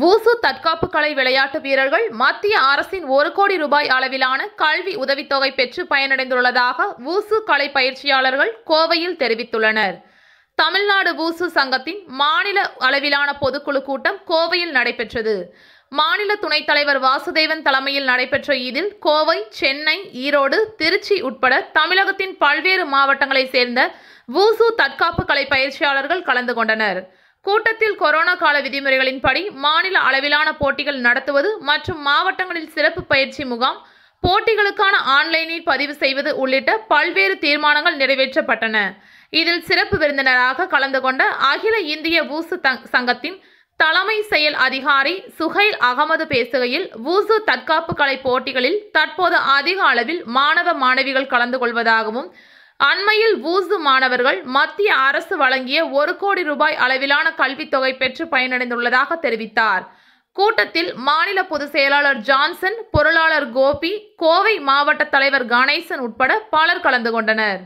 வூசு தற்காப்பு கலை விளையாட்டு வீரர்கள் மத்திய அரசின் ஒரு கோடி ரூபாய் அளவிலான கல்வி உதவித்தொகை பெற்று பயனடைந்துள்ளதாக வூசு கலை பயிற்சியாளர்கள் கோவையில் தெரிவித்துள்ளனர் தமிழ்நாடு வூசு சங்கத்தின் மாநில அளவிலான பொதுக்குழு கூட்டம் கோவையில் நடைபெற்றது மாநில துணைத் தலைவர் வாசுதேவன் தலைமையில் நடைபெற்ற இதில் கோவை சென்னை ஈரோடு திருச்சி உட்பட தமிழகத்தின் பல்வேறு மாவட்டங்களைச் சேர்ந்த வூசு தற்காப்பு கலை பயிற்சியாளர்கள் கலந்து கொண்டனர் கூட்டத்தில் கொரோனா கால விதிமுறைகளின்படி மாநில அளவிலான போட்டிகள் நடத்துவது மற்றும் மாவட்டங்களில் சிறப்பு பயிற்சி முகாம் போட்டிகளுக்கான ஆன்லைனில் பதிவு செய்வது உள்ளிட்ட பல்வேறு தீர்மானங்கள் நிறைவேற்றப்பட்டன இதில் சிறப்பு விருந்தினராக கலந்து கொண்ட அகில இந்திய வூசு சங்கத்தின் தலைமை செயல் அதிகாரி சுஹைல் அகமது பேசுகையில் வூசு தற்காப்பு கலை போட்டிகளில் தற்போது அதிக அளவில் மாணவ மாணவிகள் கலந்து கொள்வதாகவும் அண்மையில் வூசு மாணவர்கள் மத்திய அரசு வழங்கிய ஒரு கோடி ரூபாய் அளவிலான கல்வித்தொகை பெற்று பயனடைந்துள்ளதாக தெரிவித்தார் கூட்டத்தில் மாநில பொதுச் செயலாளர் ஜான்சன் பொருளாளர் கோபி கோவை மாவட்ட தலைவர் கணேசன் உட்பட பலர் கலந்து கொண்டனர்